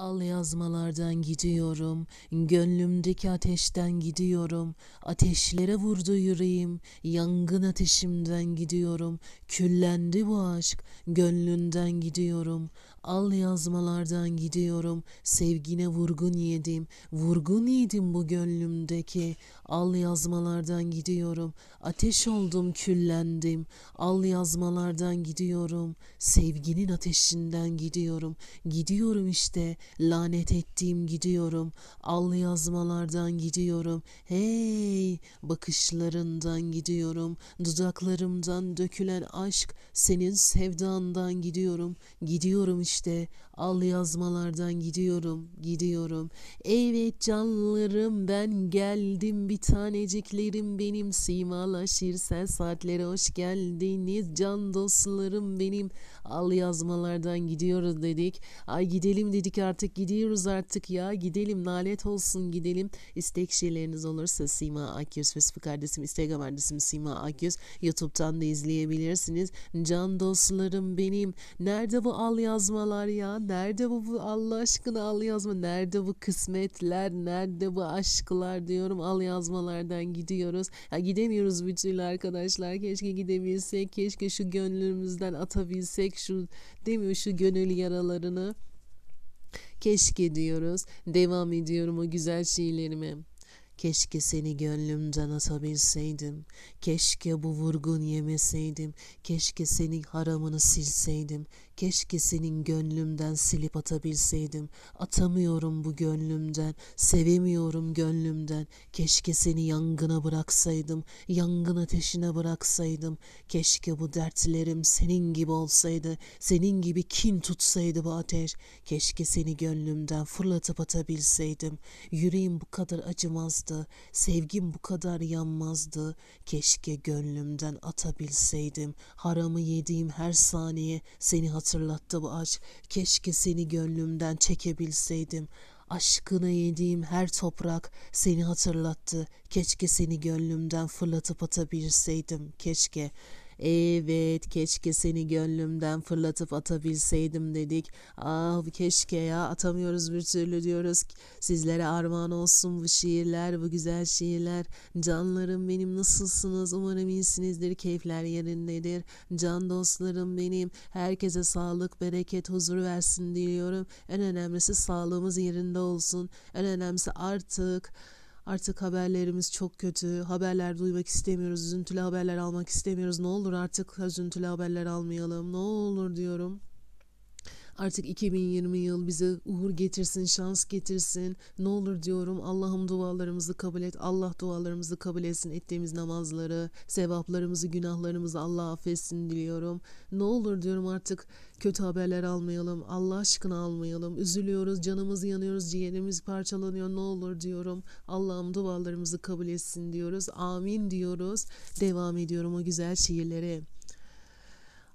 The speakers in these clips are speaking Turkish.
Al yazmalardan gidiyorum, gönlümdeki ateşten gidiyorum, ateşlere vurdu yüreğim, yangın ateşimden gidiyorum, küllendi bu aşk, gönlünden gidiyorum, al yazmalardan gidiyorum, sevgine vurgun yedim, vurgun yedim bu gönlümdeki, al yazmalardan gidiyorum, ateş oldum, küllendim, al yazmalardan gidiyorum, sevginin ateşinden gidiyorum, gidiyorum işte, Lanet ettiğim gidiyorum. Al yazmalardan gidiyorum. Hey! Bakışlarından gidiyorum. Dudaklarımdan dökülen aşk senin sevdandan gidiyorum. Gidiyorum işte. Al yazmalardan gidiyorum. Gidiyorum. Evet canlarım ben geldim. Bir taneciklerim benim. Simala şirsel saatlere hoş geldiniz. Can dostlarım benim. Al yazmalardan gidiyoruz dedik. Ay gidelim dedik artık artık gidiyoruz artık ya gidelim nalet olsun gidelim. istek şeyleriniz olursa Sima Akyüz Facebook kardeşim Instagram adresim Sima Akyüz YouTube'dan da izleyebilirsiniz. Can dostlarım benim nerede bu al yazmalar ya nerede bu, bu Allah aşkına al yazma nerede bu kısmetler nerede bu aşklar diyorum al yazmalardan gidiyoruz. Ya gidemiyoruz bir türlü arkadaşlar keşke gidebilsek keşke şu gönlümüzden atabilsek şu demiyor şu gönül yaralarını Keşke diyoruz, devam ediyorum o güzel şiirlerime. Keşke seni gönlümden atabilseydim. Keşke bu vurgun yemeseydim. Keşke senin haramını silseydim. Keşke senin gönlümden silip atabilseydim. Atamıyorum bu gönlümden, sevemiyorum gönlümden. Keşke seni yangına bıraksaydım, yangın ateşine bıraksaydım. Keşke bu dertlerim senin gibi olsaydı, senin gibi kin tutsaydı bu ateş. Keşke seni gönlümden fırlatıp atabilseydim. Yüreğim bu kadar acımazdı, sevgim bu kadar yanmazdı. Keşke gönlümden atabilseydim. Haramı yediğim her saniye seni hatırlayacaktım hatırlattı bu aşk. Keşke seni gönlümden çekebilseydim. Aşkına yediğim her toprak seni hatırlattı. Keşke seni gönlümden fırlatıp atabilseydim. Keşke Evet keşke seni gönlümden fırlatıp atabilseydim dedik. Ah keşke ya atamıyoruz bir türlü diyoruz. Sizlere armağan olsun bu şiirler, bu güzel şiirler. Canlarım benim nasılsınız? Umarım iyisinizdir, keyifler yerindedir. Can dostlarım benim. Herkese sağlık, bereket, huzur versin diliyorum. En önemlisi sağlığımız yerinde olsun. En önemlisi artık Artık haberlerimiz çok kötü. Haberler duymak istemiyoruz. Üzüntülü haberler almak istemiyoruz. Ne olur artık üzüntülü haberler almayalım. Ne olur diyorum. Artık 2020 yıl bize uğur getirsin, şans getirsin. Ne olur diyorum Allah'ım dualarımızı kabul et. Allah dualarımızı kabul etsin. Ettiğimiz namazları, sevaplarımızı, günahlarımızı Allah affetsin diliyorum. Ne olur diyorum artık kötü haberler almayalım. Allah aşkına almayalım. Üzülüyoruz, canımız yanıyoruz, ciğerimiz parçalanıyor. Ne olur diyorum. Allah'ım dualarımızı kabul etsin diyoruz. Amin diyoruz. Devam ediyorum o güzel şiirlere.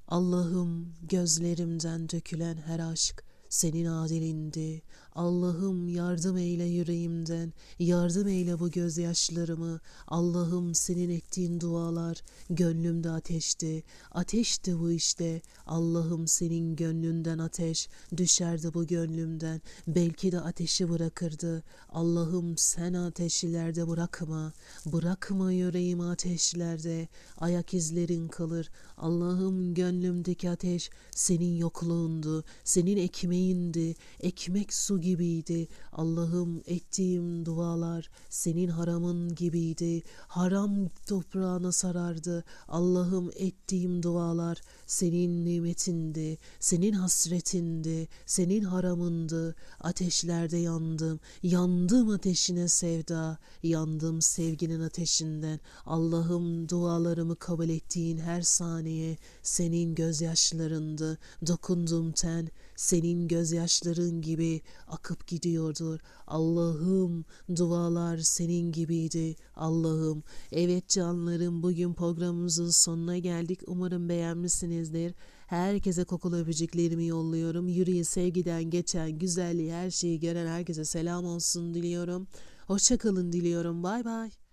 Allah'ım gözlerimden dökülen her aşk senin adilindi. Allah'ım yardım eyle yüreğimden, yardım eyle bu gözyaşlarımı. Allah'ım senin ettiğin dualar gönlümde ateşti, ateşti bu işte. Allah'ım senin gönlünden ateş düşerdi bu gönlümden, belki de ateşi bırakırdı. Allah'ım sen ateşlerde bırakma, bırakma yüreğimi ateşlerde, ayak izlerin kalır. Allah'ım gönlümdeki ateş senin yokluğundu, senin ekimi yemeğindi, ekmek su gibiydi. Allah'ım ettiğim dualar senin haramın gibiydi. Haram toprağına sarardı. Allah'ım ettiğim dualar senin nimetindi, senin hasretindi, senin haramındı. Ateşlerde yandım, yandım ateşine sevda, yandım sevginin ateşinden. Allah'ım dualarımı kabul ettiğin her saniye senin gözyaşlarındı. Dokundum ten, senin gözyaşların gibi akıp gidiyordur. Allah'ım dualar senin gibiydi. Allah'ım evet canlarım bugün programımızın sonuna geldik. Umarım beğenmişsinizdir. Herkese kokulu öpücüklerimi yolluyorum. Yürüye sevgiden geçen güzelliği her şeyi gören herkese selam olsun diliyorum. Hoşçakalın diliyorum. Bay bay.